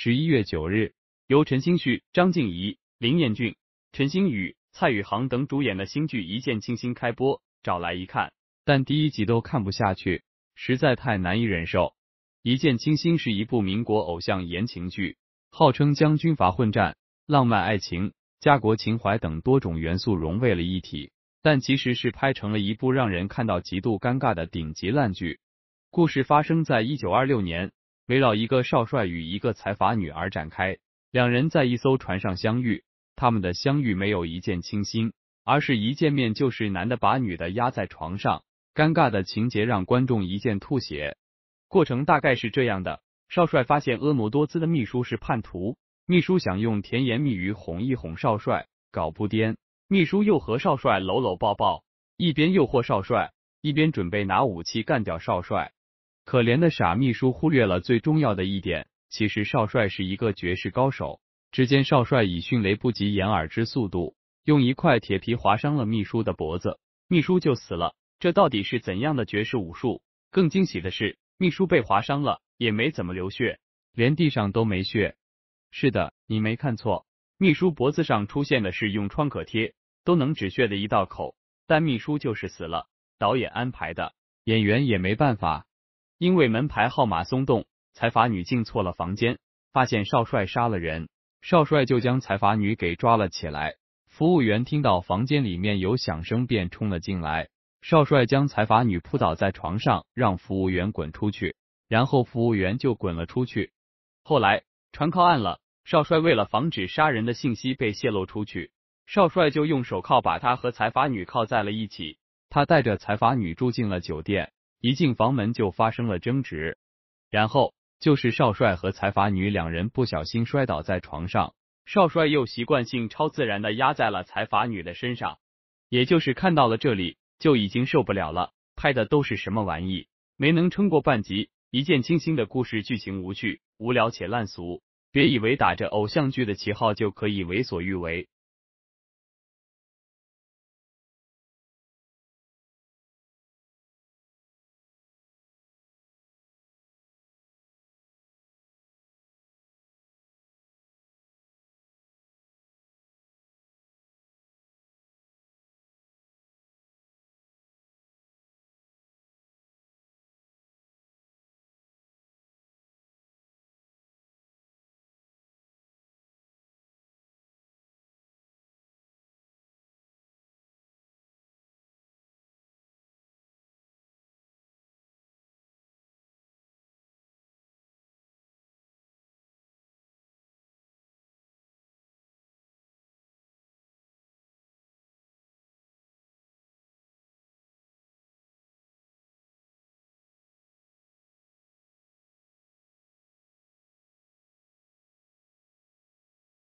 十一月九日，由陈星旭、张静怡、林彦俊、陈星宇、蔡宇航等主演的新剧《一见倾心》开播，找来一看，但第一集都看不下去，实在太难以忍受。《一见倾心》是一部民国偶像言情剧，号称将军阀混战、浪漫爱情、家国情怀等多种元素融为了一体，但其实是拍成了一部让人看到极度尴尬的顶级烂剧。故事发生在一九二六年。围绕一个少帅与一个财阀女儿展开，两人在一艘船上相遇。他们的相遇没有一见倾心，而是一见面就是男的把女的压在床上，尴尬的情节让观众一见吐血。过程大概是这样的：少帅发现婀娜多姿的秘书是叛徒，秘书想用甜言蜜语哄一哄少帅，搞不掂。秘书又和少帅搂搂抱抱，一边诱惑少帅，一边准备拿武器干掉少帅。可怜的傻秘书忽略了最重要的一点，其实少帅是一个绝世高手。只见少帅以迅雷不及掩耳之速度，用一块铁皮划伤了秘书的脖子，秘书就死了。这到底是怎样的绝世武术？更惊喜的是，秘书被划伤了也没怎么流血，连地上都没血。是的，你没看错，秘书脖子上出现的是用创可贴都能止血的一道口，但秘书就是死了。导演安排的，演员也没办法。因为门牌号码松动，财阀女进错了房间，发现少帅杀了人，少帅就将财阀女给抓了起来。服务员听到房间里面有响声，便冲了进来。少帅将财阀女扑倒在床上，让服务员滚出去，然后服务员就滚了出去。后来船靠岸了，少帅为了防止杀人的信息被泄露出去，少帅就用手铐把她和财阀女铐在了一起，他带着财阀女住进了酒店。一进房门就发生了争执，然后就是少帅和财阀女两人不小心摔倒在床上，少帅又习惯性超自然的压在了财阀女的身上，也就是看到了这里就已经受不了了，拍的都是什么玩意？没能撑过半集，一见倾心的故事剧情无趣、无聊且烂俗，别以为打着偶像剧的旗号就可以为所欲为。